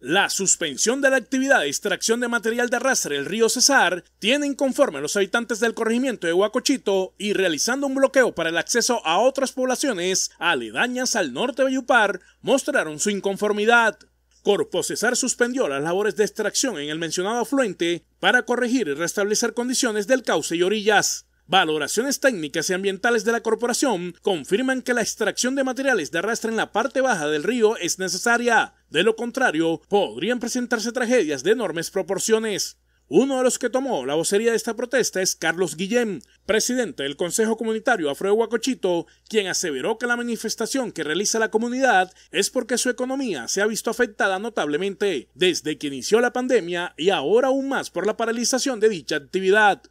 La suspensión de la actividad de extracción de material de arrastre del río Cesar tiene inconforme los habitantes del corregimiento de Huacochito y realizando un bloqueo para el acceso a otras poblaciones aledañas al norte de Yupar mostraron su inconformidad. Cesar suspendió las labores de extracción en el mencionado afluente para corregir y restablecer condiciones del cauce y orillas. Valoraciones técnicas y ambientales de la corporación confirman que la extracción de materiales de arrastre en la parte baja del río es necesaria. De lo contrario, podrían presentarse tragedias de enormes proporciones. Uno de los que tomó la vocería de esta protesta es Carlos Guillén, presidente del Consejo Comunitario Afro Huacochito, quien aseveró que la manifestación que realiza la comunidad es porque su economía se ha visto afectada notablemente desde que inició la pandemia y ahora aún más por la paralización de dicha actividad.